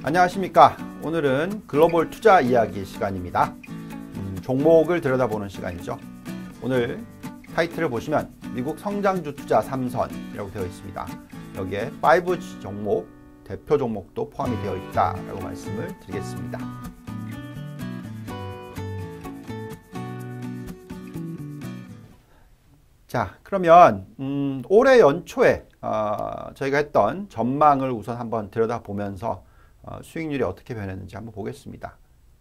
안녕하십니까 오늘은 글로벌 투자 이야기 시간입니다 음, 종목을 들여다보는 시간이죠 오늘 타이틀을 보시면 미국 성장주 투자 3선이라고 되어 있습니다 여기에 5G 종목 대표 종목도 포함이 되어 있다라고 말씀을 드리겠습니다 자 그러면 음, 올해 연초에 어, 저희가 했던 전망을 우선 한번 들여다보면서 어, 수익률이 어떻게 변했는지 한번 보겠습니다.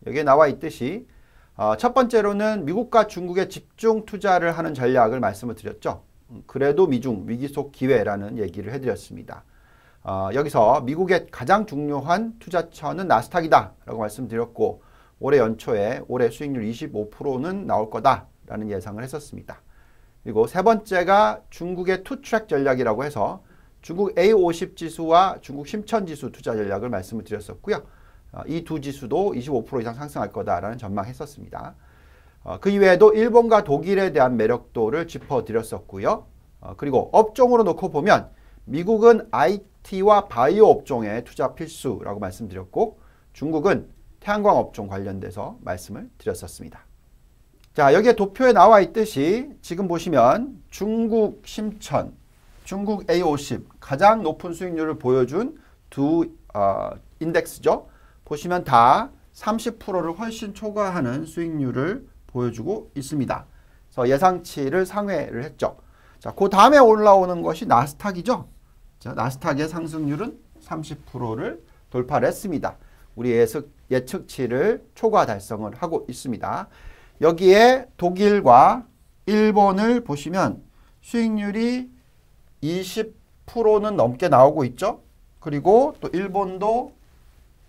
여기에 나와 있듯이 어, 첫 번째로는 미국과 중국의 집중 투자를 하는 전략을 말씀을 드렸죠. 음, 그래도 미중 위기 속 기회라는 얘기를 해드렸습니다. 어, 여기서 미국의 가장 중요한 투자처는 나스닥이다 라고 말씀드렸고 올해 연초에 올해 수익률 25%는 나올 거다라는 예상을 했었습니다. 그리고 세 번째가 중국의 투트랙 전략이라고 해서 중국 A50 지수와 중국 심천 지수 투자 전략을 말씀을 드렸었고요. 어, 이두 지수도 25% 이상 상승할 거다라는 전망했었습니다. 어, 그 이외에도 일본과 독일에 대한 매력도를 짚어드렸었고요. 어, 그리고 업종으로 놓고 보면 미국은 IT와 바이오 업종에 투자 필수라고 말씀드렸고 중국은 태양광 업종 관련돼서 말씀을 드렸었습니다. 자 여기에 도표에 나와 있듯이 지금 보시면 중국 심천 중국 A50 가장 높은 수익률을 보여준 두 어, 인덱스죠. 보시면 다 30%를 훨씬 초과하는 수익률을 보여주고 있습니다. 그래서 예상치를 상회를 했죠. 자, 그 다음에 올라오는 것이 나스닥이죠. 자, 나스닥의 상승률은 30%를 돌파를 했습니다. 우리 예측, 예측치를 초과 달성을 하고 있습니다. 여기에 독일과 일본을 보시면 수익률이 20%는 넘게 나오고 있죠. 그리고 또 일본도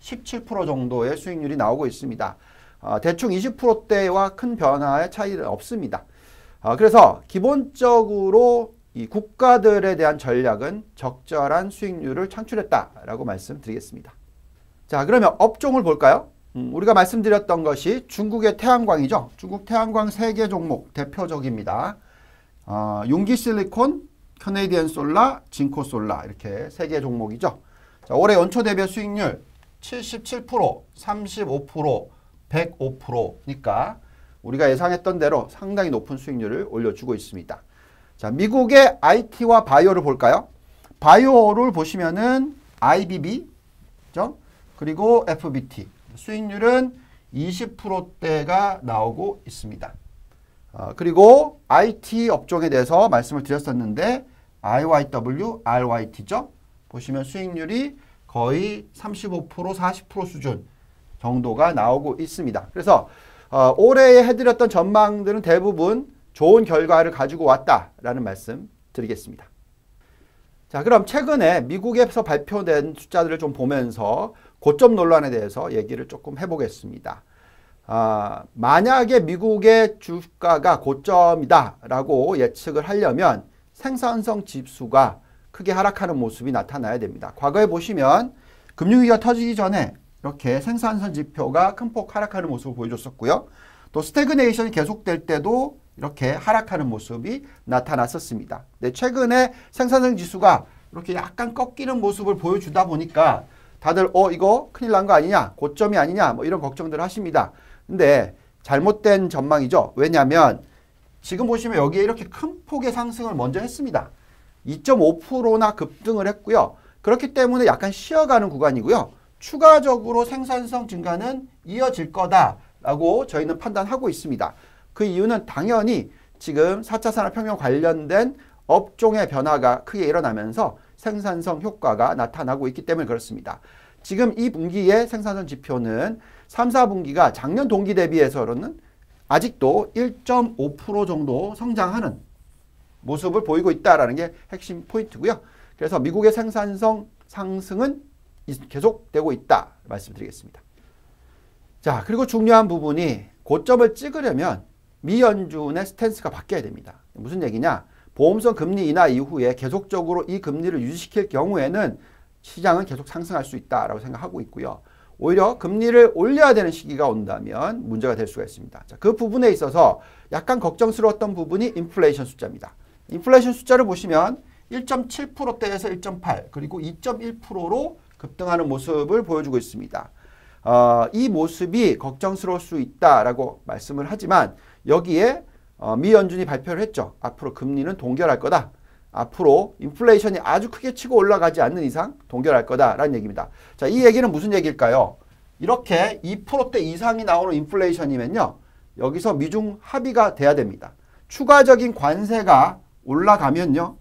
17% 정도의 수익률이 나오고 있습니다. 어, 대충 20%대와 큰 변화의 차이는 없습니다. 어, 그래서 기본적으로 이 국가들에 대한 전략은 적절한 수익률을 창출했다라고 말씀드리겠습니다. 자, 그러면 업종을 볼까요? 음, 우리가 말씀드렸던 것이 중국의 태양광이죠. 중국 태양광 3개 종목 대표적입니다. 어, 아, 용기 실리콘, 캐네디언 솔라, 진코 솔라 이렇게 세 개 종목이죠. 자, 올해 연초 대비 수익률 77%, 35%, 105%니까 우리가 예상했던 대로 상당히 높은 수익률을 올려주고 있습니다. 자, 미국의 IT와 바이오를 볼까요? 바이오를 보시면은 IBB, 그죠? 그리고 FBT. 수익률은 20%대가 나오고 있습니다. 어, 그리고 IT 업종에 대해서 말씀을 드렸었는데 IYW, RYT죠. 보시면 수익률이 거의 35% 40% 수준 정도가 나오고 있습니다. 그래서 어, 올해에 해드렸던 전망들은 대부분 좋은 결과를 가지고 왔다라는 말씀 드리겠습니다. 자 그럼 최근에 미국에서 발표된 숫자들을 좀 보면서 고점 논란에 대해서 얘기를 조금 해보겠습니다. 아, 만약에 미국의 주가가 고점이다라고 예측을 하려면 생산성 지수가 크게 하락하는 모습이 나타나야 됩니다. 과거에 보시면 금융위기가 터지기 전에 이렇게 생산성 지표가 큰 폭 하락하는 모습을 보여줬었고요. 또 스태그네이션이 계속될 때도 이렇게 하락하는 모습이 나타났었습니다. 근 최근에 생산성 지수가 이렇게 약간 꺾이는 모습을 보여주다 보니까 다들 어 이거 큰일 난 거 아니냐 고점이 아니냐 뭐 이런 걱정들을 하십니다. 근데 잘못된 전망이죠. 왜냐하면 지금 보시면 여기에 이렇게 큰 폭의 상승을 먼저 했습니다. 2.5%나 급등을 했고요. 그렇기 때문에 약간 쉬어가는 구간이고요. 추가적으로 생산성 증가는 이어질 거다라고 저희는 판단하고 있습니다. 그 이유는 당연히 지금 4차 산업혁명 관련된 업종의 변화가 크게 일어나면서 생산성 효과가 나타나고 있기 때문에 그렇습니다. 지금 이 분기의 생산성 지표는 3, 4분기가 작년 동기 대비해서는 아직도 1.5% 정도 성장하는 모습을 보이고 있다라는 게 핵심 포인트고요. 그래서 미국의 생산성 상승은 계속되고 있다 말씀드리겠습니다. 자, 그리고 중요한 부분이 고점을 찍으려면 미연준의 스탠스가 바뀌어야 됩니다. 무슨 얘기냐? 보험성 금리 인하 이후에 계속적으로 이 금리를 유지시킬 경우에는 시장은 계속 상승할 수 있다라고 생각하고 있고요. 오히려 금리를 올려야 되는 시기가 온다면 문제가 될 수가 있습니다. 자, 그 부분에 있어서 약간 걱정스러웠던 부분이 인플레이션 숫자입니다. 인플레이션 숫자를 보시면 1.7%대에서 1.8 그리고 2.1%로 급등하는 모습을 보여주고 있습니다. 어, 이 모습이 걱정스러울 수 있다라고 말씀을 하지만 여기에 어, 미 연준이 발표를 했죠. 앞으로 금리는 동결할 거다. 앞으로 인플레이션이 아주 크게 치고 올라가지 않는 이상 동결할 거다라는 얘기입니다. 자, 이 얘기는 무슨 얘기일까요? 이렇게 2%대 이상이 나오는 인플레이션이면요. 여기서 미중 합의가 돼야 됩니다. 추가적인 관세가 올라가면요.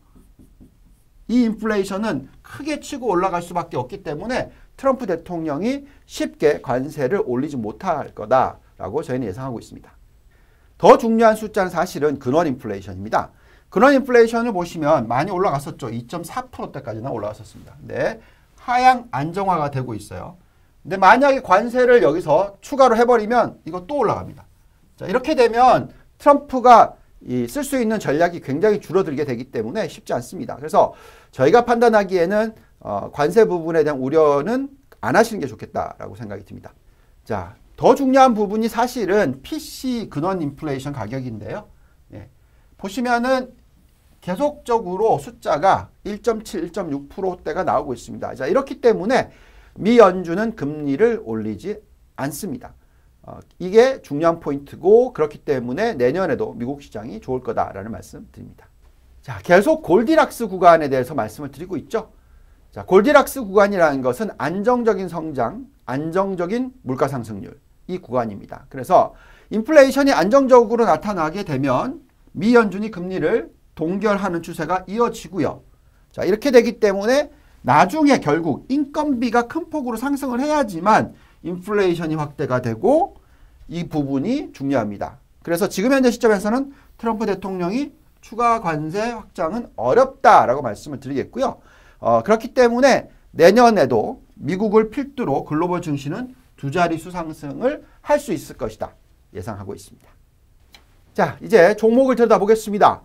이 인플레이션은 크게 치고 올라갈 수밖에 없기 때문에 트럼프 대통령이 쉽게 관세를 올리지 못할 거다라고 저희는 예상하고 있습니다. 더 중요한 숫자는 사실은 근원 인플레이션입니다. 그런 인플레이션을 보시면 많이 올라갔었죠. 2.4%대까지나 올라갔었습니다. 네. 하향 안정화가 되고 있어요. 근데 만약에 관세를 여기서 추가로 해버리면 이거 또 올라갑니다. 자, 이렇게 되면 트럼프가 쓸 수 있는 전략이 굉장히 줄어들게 되기 때문에 쉽지 않습니다. 그래서 저희가 판단하기에는 어, 관세 부분에 대한 우려는 안 하시는 게 좋겠다라고 생각이 듭니다. 자, 더 중요한 부분이 사실은 PC 근원 인플레이션 가격인데요. 보시면은 계속적으로 숫자가 1.7, 1.6%대가 나오고 있습니다. 자, 이렇기 때문에 미 연준은 금리를 올리지 않습니다. 어, 이게 중요한 포인트고 그렇기 때문에 내년에도 미국 시장이 좋을 거다라는 말씀 드립니다. 자, 계속 골디락스 구간에 대해서 말씀을 드리고 있죠. 자, 골디락스 구간이라는 것은 안정적인 성장, 안정적인 물가 상승률 이 구간입니다. 그래서 인플레이션이 안정적으로 나타나게 되면 미연준이 금리를 동결하는 추세가 이어지고요. 자, 이렇게 되기 때문에 나중에 결국 인건비가 큰 폭으로 상승을 해야지만 인플레이션이 확대가 되고 이 부분이 중요합니다. 그래서 지금 현재 시점에서는 트럼프 대통령이 추가 관세 확장은 어렵다라고 말씀을 드리겠고요. 어, 그렇기 때문에 내년에도 미국을 필두로 글로벌 증시는 두 자릿수 상승을 할 수 있을 것이다 예상하고 있습니다. 자, 이제 종목을 들여다보겠습니다.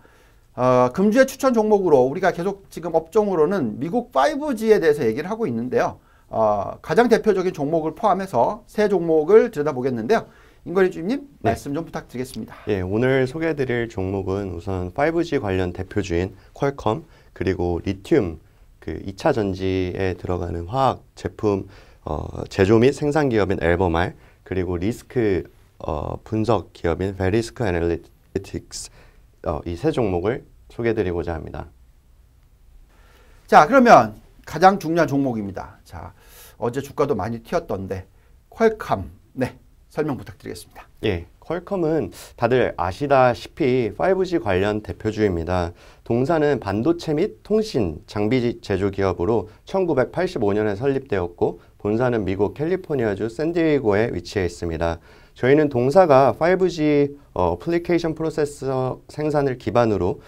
어, 금주의 추천 종목으로 우리가 계속 지금 업종으로는 미국 5G에 대해서 얘기를 하고 있는데요. 어, 가장 대표적인 종목을 포함해서 세 종목을 들여다보겠는데요. 임권희 주임님 네. 말씀 좀 부탁드리겠습니다. 예, 오늘 소개해드릴 종목은 우선 5G 관련 대표주인 퀄컴 그리고 리튬 그 2차 전지에 들어가는 화학 제품 어, 제조 및 생산 기업인 앨범알 그리고 리스크 어, 분석 기업인 베리스크 애널리틱스 어, 이 세 종목을 소개드리고자 합니다. 자 그러면 가장 중요한 종목입니다. 자 어제 주가도 많이 튀었던데 퀄컴 네 설명 부탁드리겠습니다. 예, 퀄컴은 다들 아시다시피 5G 관련 대표주입니다. 동사는 반도체 및 통신 장비 제조 기업으로 1985년에 설립되었고 본사는 미국 캘리포니아주 샌디에이고에 위치해 있습니다. 저희는 동사가 5G 어플리케이션 프로세서 생산을 기반으로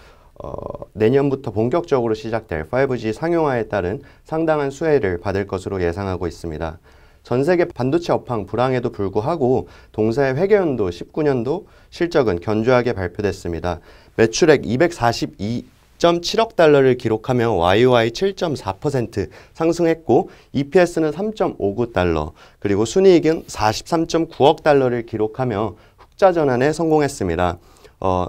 어, 내년부터 본격적으로 시작될 5G 상용화에 따른 상당한 수혜를 받을 것으로 예상하고 있습니다. 전 세계 반도체 업황 불황에도 불구하고 동사의 회계연도 19년도 실적은 견조하게 발표됐습니다. 매출액 6.7억 달러를 기록하며 YOY 7.4% 상승했고 EPS는 3.59달러 그리고 순이익은 43.9억 달러를 기록하며 흑자 전환에 성공했습니다. 어,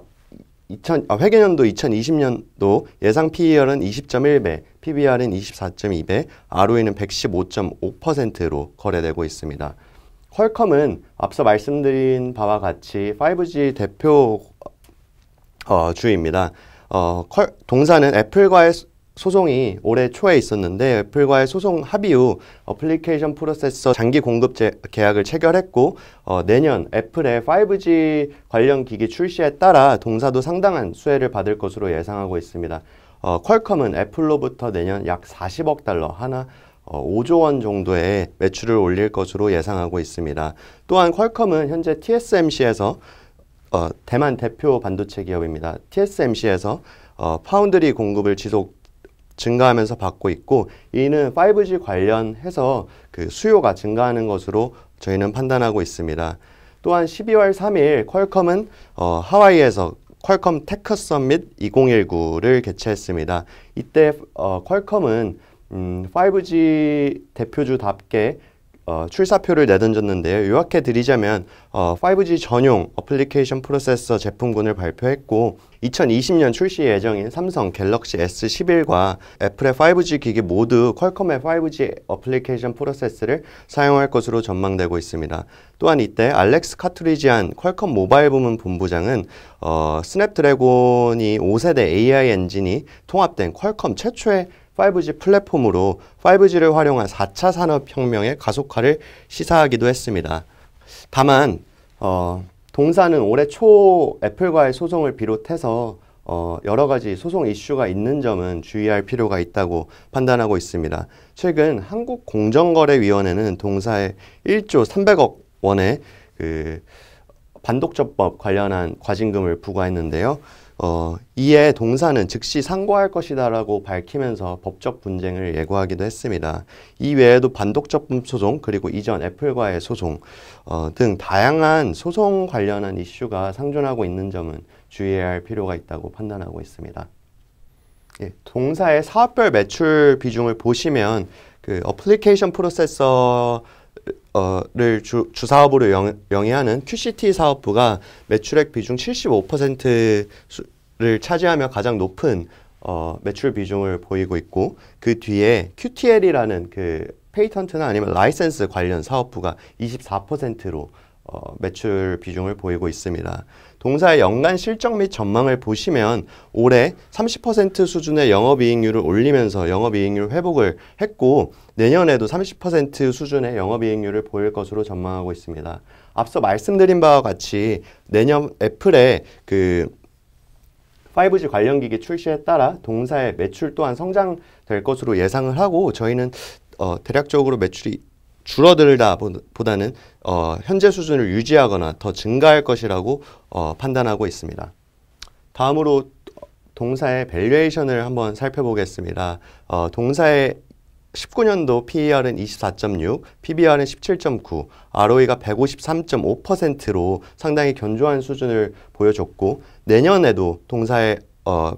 2000, 아, 회계년도 2020년도 예상 PER은 20.1배, PBR은 24.2배, ROE는 115.5%로 거래되고 있습니다. 퀄컴은 앞서 말씀드린 바와 같이 5G 대표 어, 주입니다. 어, 컬, 동사는 애플과의 소송이 올해 초에 있었는데 애플과의 소송 합의 후 어플리케이션 프로세서 장기 공급 제, 계약을 체결했고 어, 내년 애플의 5G 관련 기기 출시에 따라 동사도 상당한 수혜를 받을 것으로 예상하고 있습니다. 어, 퀄컴은 애플로부터 내년 약 40억 달러 하나 어, 5조 원 정도의 매출을 올릴 것으로 예상하고 있습니다. 또한 퀄컴은 현재 TSMC에서 어, 대만 대표 반도체 기업입니다. TSMC에서 어, 파운드리 공급을 지속 증가하면서 받고 있고 이는 5G 관련해서 그 수요가 증가하는 것으로 저희는 판단하고 있습니다. 또한 12월 3일 퀄컴은 어, 하와이에서 퀄컴 테크 서밋 2019를 개최했습니다. 이때 어, 퀄컴은 음, 5G 대표주답게 어, 출사표를 내던졌는데요. 요약해 드리자면 어, 5G 전용 어플리케이션 프로세서 제품군을 발표했고 2020년 출시 예정인 삼성 갤럭시 S11과 애플의 5G 기기 모두 퀄컴의 5G 어플리케이션 프로세스를 사용할 것으로 전망되고 있습니다. 또한 이때 알렉스 카트리지안 퀄컴 모바일 부문 본부장은 어, 스냅드래곤이 5세대 AI 엔진이 통합된 퀄컴 최초의 5G 플랫폼으로 5G를 활용한 4차 산업혁명의 가속화를 시사하기도 했습니다. 다만 어, 동사는 올해 초 애플과의 소송을 비롯해서 어, 여러 가지 소송 이슈가 있는 점은 주의할 필요가 있다고 판단하고 있습니다. 최근 한국공정거래위원회는 동사에 1조 300억 원의 그 반독점법 관련한 과징금을 부과했는데요. 어, 이에 동사는 즉시 상고할 것이다라고 밝히면서 법적 분쟁을 예고하기도 했습니다. 이 외에도 반독점 소송 그리고 이전 애플과의 소송 어, 등 다양한 소송 관련한 이슈가 상존하고 있는 점은 주의해야 할 필요가 있다고 판단하고 있습니다. 예, 동사의 사업별 매출 비중을 보시면 그 어플리케이션 프로세서 어를 주, 주 사업으로 영, 영위하는 QCT 사업부가 매출액 비중 75%를 차지하며 가장 높은 어, 매출 비중을 보이고 있고 그 뒤에 QTL이라는 그 페이턴트나 아니면 라이센스 관련 사업부가 24%로 어, 매출 비중을 보이고 있습니다. 동사의 연간 실적 및 전망을 보시면 올해 30% 수준의 영업이익률을 올리면서 영업이익률 회복을 했고 내년에도 30% 수준의 영업이익률을 보일 것으로 전망하고 있습니다. 앞서 말씀드린 바와 같이 내년 애플의 그 5G 관련 기기 출시에 따라 동사의 매출 또한 성장될 것으로 예상을 하고 저희는 어, 대략적으로 매출이 줄어들다 보다는 어, 현재 수준을 유지하거나 더 증가할 것이라고 어, 판단하고 있습니다. 다음으로 동사의 밸류에이션을 한번 살펴보겠습니다. 어, 동사의 19년도 PER은 24.6, PBR은 17.9, ROE가 153.5%로 상당히 견조한 수준을 보여줬고 내년에도 동사의 어,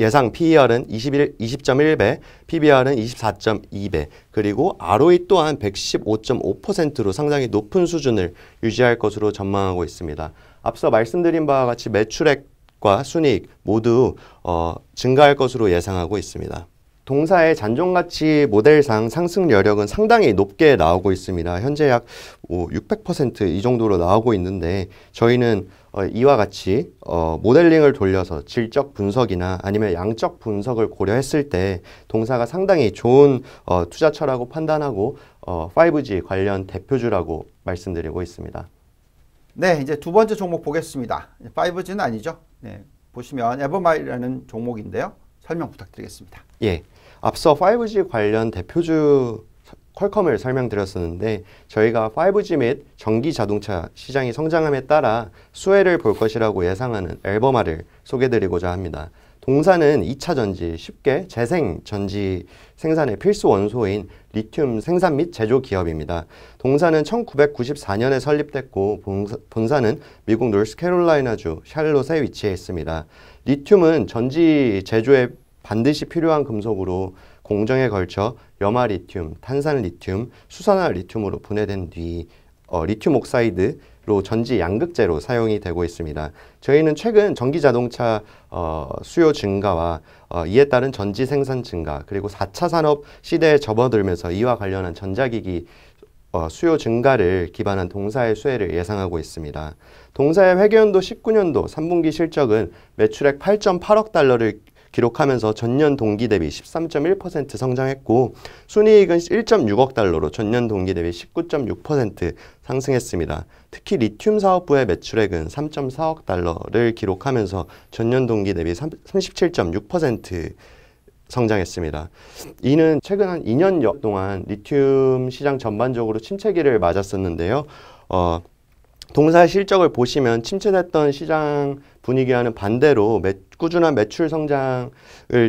예상 PER은 21, 20.1배, PBR은 24.2배, 그리고 ROE 또한 115.5%로 상당히 높은 수준을 유지할 것으로 전망하고 있습니다. 앞서 말씀드린 바와 같이 매출액과 순이익 모두 어, 증가할 것으로 예상하고 있습니다. 동사의 잔존가치 모델상 상승 여력은 상당히 높게 나오고 있습니다. 현재 약 600%이 정도로 나오고 있는데 저희는 어, 이와 같이 어, 모델링을 돌려서 질적 분석이나 아니면 양적 분석을 고려했을 때 동사가 상당히 좋은 어, 투자처라고 판단하고 어, 5G 관련 대표주라고 말씀드리고 있습니다. 네, 이제 두 번째 종목 보겠습니다. 5G는 아니죠. 네, 보시면 에버마이라는 종목인데요. 설명 부탁드리겠습니다. 예, 앞서 5G 관련 대표주 퀄컴을 설명드렸었는데 저희가 5G 및 전기 자동차 시장이 성장함에 따라 수혜를 볼 것이라고 예상하는 앨범화를 소개드리고자 합니다. 동사는 2차 전지, 쉽게 재생 전지 생산의 필수 원소인 리튬 생산 및 제조 기업입니다. 동사는 1994년에 설립됐고 본사는 미국 노스캐롤라이나주 샬롯에 위치해 있습니다. 리튬은 전지 제조에 반드시 필요한 금속으로 공정에 걸쳐 염화 리튬, 탄산 리튬, 수산화 리튬으로 분해된 뒤 어, 리튬 옥사이드로 전지 양극재로 사용이 되고 있습니다. 저희는 최근 전기 자동차 어, 수요 증가와 어, 이에 따른 전지 생산 증가 그리고 4차 산업 시대에 접어들면서 이와 관련한 전자기기 어, 수요 증가를 기반한 동사의 수혜를 예상하고 있습니다. 동사의 회계연도 19년도 3분기 실적은 매출액 8.8억 달러를 기록하면서 전년 동기 대비 13.1% 성장했고 순이익은 1.6억 달러로 전년 동기 대비 19.6% 상승했습니다. 특히 리튬 사업부의 매출액은 3.4억 달러를 기록하면서 전년 동기 대비 37.6% 성장했습니다. 이는 최근 한 2년 동안 리튬 시장 전반적으로 침체기를 맞았었는데요. 어, 동사 실적을 보시면 침체됐던 시장 분위기와는 반대로 매, 꾸준한 매출 성장을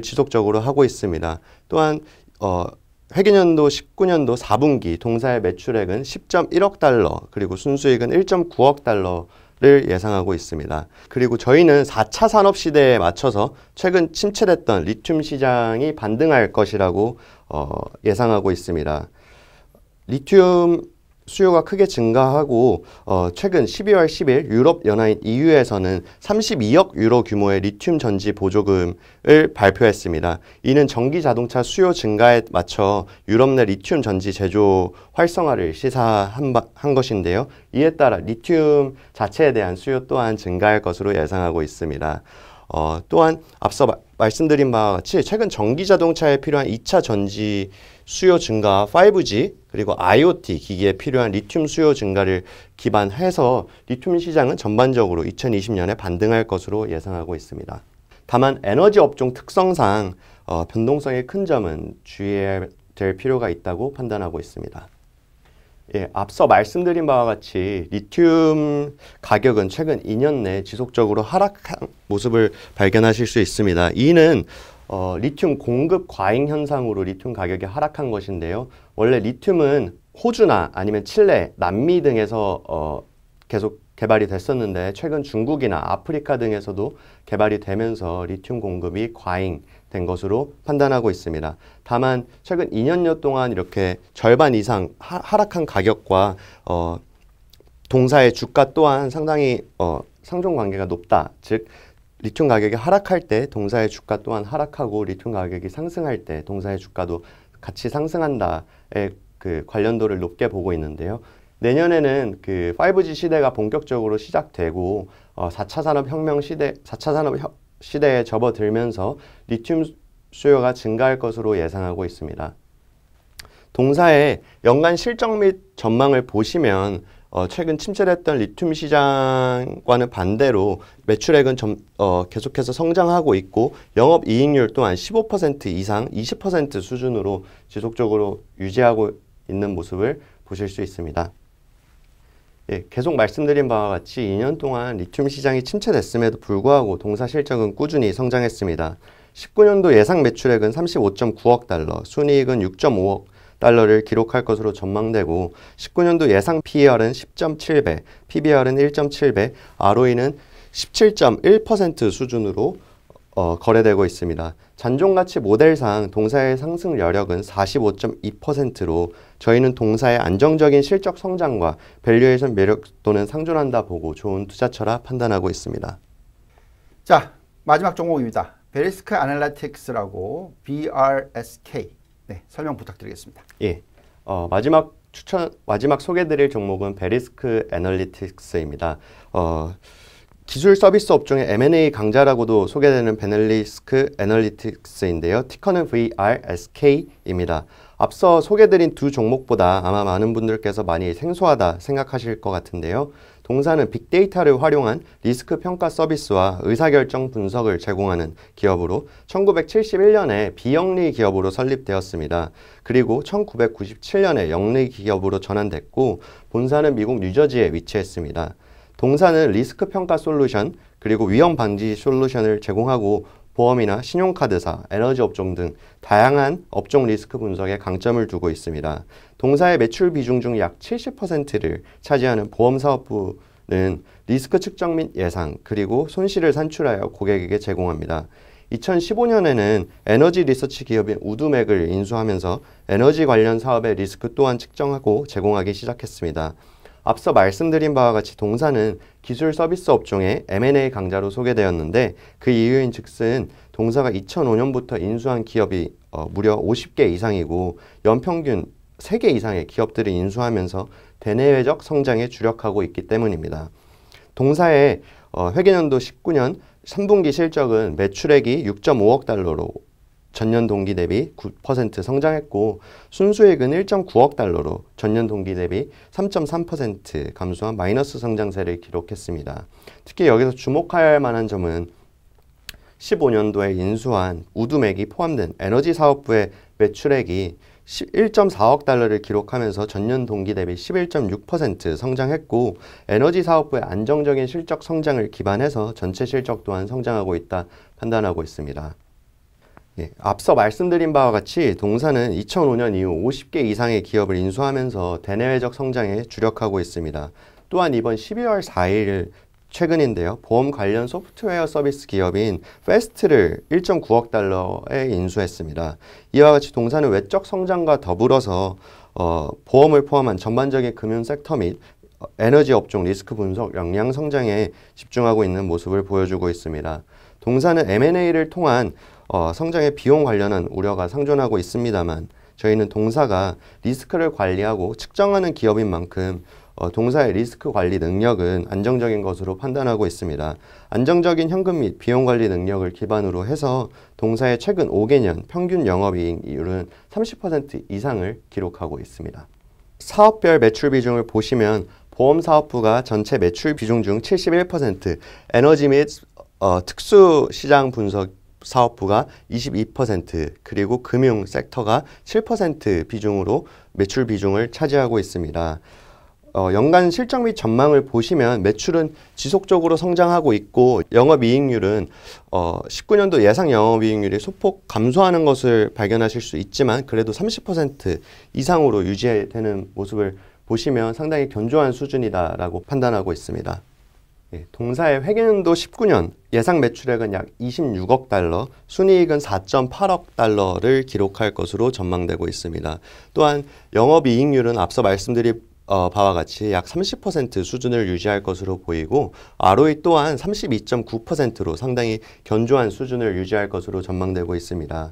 지속적으로 하고 있습니다. 또한 어, 회계년도 19년도 4분기 동사의 매출액은 10.1억 달러 그리고 순수익은 1.9억 달러 를 예상하고 있습니다. 그리고 저희는 4차 산업 시대에 맞춰서 최근 침체됐던 리튬 시장이 반등할 것이라고 어, 예상하고 있습니다. 리튬 수요가 크게 증가하고 어, 최근 12월 10일 유럽 연합인 EU에서는 32억 유로 규모의 리튬 전지 보조금을 발표했습니다. 이는 전기 자동차 수요 증가에 맞춰 유럽 내 리튬 전지 제조 활성화를 시사한 바, 한 것인데요. 이에 따라 리튬 자체에 대한 수요 또한 증가할 것으로 예상하고 있습니다. 어, 또한 앞서 마, 말씀드린 바와 같이 최근 전기 자동차에 필요한 2차 전지 수요 증가 5G 그리고 IoT 기기에 필요한 리튬 수요 증가를 기반해서 리튬 시장은 전반적으로 2020년에 반등할 것으로 예상하고 있습니다. 다만 에너지 업종 특성상 어, 변동성의 큰 점은 주의해야 될 필요가 있다고 판단하고 있습니다. 예, 앞서 말씀드린 바와 같이 리튬 가격은 최근 2년 내 지속적으로 하락한 모습을 발견하실 수 있습니다. 이는 어, 리튬 공급 과잉 현상으로 리튬 가격이 하락한 것인데요. 원래 리튬은 호주나 아니면 칠레, 남미 등에서 어, 계속 개발이 됐었는데 최근 중국이나 아프리카 등에서도 개발이 되면서 리튬 공급이 과잉된 것으로 판단하고 있습니다. 다만 최근 2년여 동안 이렇게 절반 이상 하, 하락한 가격과 어, 동사의 주가 또한 상당히 어, 상종 관계가 높다. 즉 리튬 가격이 하락할 때 동사의 주가 또한 하락하고 리튬 가격이 상승할 때 동사의 주가도 같이 상승한다에그 관련도를 높게 보고 있는데요. 내년에는 그 5G 시대가 본격적으로 시작되고 어, 4차 산업혁명 시대, 4차 산업 시대에 접어들면서 리튬 수요가 증가할 것으로 예상하고 있습니다. 동사의 연간 실적 및 전망을 보시면 어, 최근 침체됐던 리튬 시장과는 반대로 매출액은 점, 어, 계속해서 성장하고 있고 영업 이익률 또한 15% 이상 20% 수준으로 지속적으로 유지하고 있는 모습을 보실 수 있습니다. 예, 계속 말씀드린 바와 같이 2년 동안 리튬 시장이 침체됐음에도 불구하고 동사 실적은 꾸준히 성장했습니다. 19년도 예상 매출액은 35.9억 달러, 순이익은 6.5억 달러를 기록할 것으로 전망되고 19년도 예상 PER은 10.7배, PBR은 1.7배, ROE는 17.1% 수준으로 어, 거래되고 있습니다. 잔존가치 모델상 동사의 상승 여력은 45.2%로 저희는 동사의 안정적인 실적 성장과 밸류에이션 매력도는 상존한다 보고 좋은 투자처라 판단하고 있습니다. 자, 마지막 종목입니다. 베리스크 아날라틱스라고 BRSK 네, 설명 부탁드리겠습니다. 예. 어, 마지막 추천 마지막 소개드릴 종목은 베리스크 애널리틱스입니다. 어, 기술 서비스 업종의 M&A 강자라고도 소개되는 베널리스크 애널리틱스인데요. 티커는 VRSK입니다. 앞서 소개드린 두 종목보다 아마 많은 분들께서 많이 생소하다 생각하실 것 같은데요. 동사는 빅데이터를 활용한 리스크 평가 서비스와 의사결정 분석을 제공하는 기업으로 1971년에 비영리 기업으로 설립되었습니다. 그리고 1997년에 영리 기업으로 전환됐고 본사는 미국 뉴저지에 위치했습니다. 동사는 리스크 평가 솔루션 그리고 위험 방지 솔루션을 제공하고 보험이나 신용카드사, 에너지 업종 등 다양한 업종 리스크 분석에 강점을 두고 있습니다. 동사의 매출 비중 중 약 70%를 차지하는 보험 사업부는 리스크 측정 및 예상, 그리고 손실을 산출하여 고객에게 제공합니다. 2015년에는 에너지 리서치 기업인 우두맥을 인수하면서 에너지 관련 사업의 리스크 또한 측정하고 제공하기 시작했습니다. 앞서 말씀드린 바와 같이 동사는 기술 서비스 업종의 M&A 강자로 소개되었는데 그 이유인 즉슨 동사가 2005년부터 인수한 기업이 어, 무려 50개 이상이고 연평균 3개 이상의 기업들을 인수하면서 대내외적 성장에 주력하고 있기 때문입니다. 동사의 어, 회계년도 19년 3분기 실적은 매출액이 6.5억 달러로 전년 동기 대비 9% 성장했고 순수익은 1.9억 달러로 전년 동기 대비 3.3% 감소한 마이너스 성장세를 기록했습니다. 특히 여기서 주목할 만한 점은 15년도에 인수한 우두맥이 포함된 에너지 사업부의 매출액이 1.4억 달러를 기록하면서 전년 동기 대비 11.6% 성장했고 에너지 사업부의 안정적인 실적 성장을 기반해서 전체 실적 또한 성장하고 있다 판단하고 있습니다. 예, 앞서 말씀드린 바와 같이 동사는 2005년 이후 50개 이상의 기업을 인수하면서 대내외적 성장에 주력하고 있습니다. 또한 이번 12월 4일 최근인데요. 보험 관련 소프트웨어 서비스 기업인 페스트를 1.9억 달러에 인수했습니다. 이와 같이 동사는 외적 성장과 더불어서 어, 보험을 포함한 전반적인 금융 섹터 및 어, 에너지 업종 리스크 분석 역량 성장에 집중하고 있는 모습을 보여주고 있습니다. 동사는 M&A를 통한 어, 성장의 비용 관련한 우려가 상존하고 있습니다만 저희는 동사가 리스크를 관리하고 측정하는 기업인 만큼 어, 동사의 리스크 관리 능력은 안정적인 것으로 판단하고 있습니다. 안정적인 현금 및 비용 관리 능력을 기반으로 해서 동사의 최근 5개년 평균 영업이익률은 30% 이상을 기록하고 있습니다. 사업별 매출 비중을 보시면 보험사업부가 전체 매출 비중 중 71%, 에너지 및 어, 특수시장 분석 사업부가 22% 그리고 금융 섹터가 7% 비중으로 매출 비중을 차지하고 있습니다. 어, 연간 실적 및 전망을 보시면 매출은 지속적으로 성장하고 있고 영업이익률은 어, 19년도 예상 영업이익률이 소폭 감소하는 것을 발견하실 수 있지만 그래도 30% 이상으로 유지되는 모습을 보시면 상당히 견조한 수준이다라고 판단하고 있습니다. 예, 동사의 회계연도 19년 예상 매출액은 약 26억 달러, 순이익은 4.8억 달러를 기록할 것으로 전망되고 있습니다. 또한 영업이익률은 앞서 말씀드린 어, 바와 같이 약 30% 수준을 유지할 것으로 보이고 ROE 또한 32.9%로 상당히 견조한 수준을 유지할 것으로 전망되고 있습니다.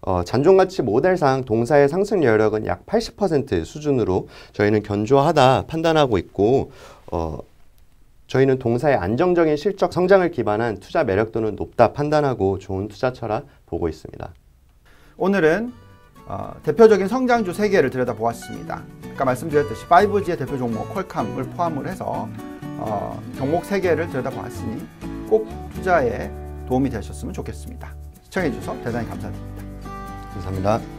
어, 잔존가치 모델상 동사의 상승 여력은 약 80% 수준으로 저희는 견조하다 판단하고 있고 어, 저희는 동사의 안정적인 실적 성장을 기반한 투자 매력도는 높다 판단하고 좋은 투자 처라 보고 있습니다. 오늘은 어, 대표적인 성장주 3개를 들여다보았습니다. 아까 말씀드렸듯이 5G의 대표 종목 콜캄을 포함을 해서 어, 종목 3개를 들여다보았으니 꼭 투자에 도움이 되셨으면 좋겠습니다. 시청해주셔서 대단히 감사드립니다. 감사합니다.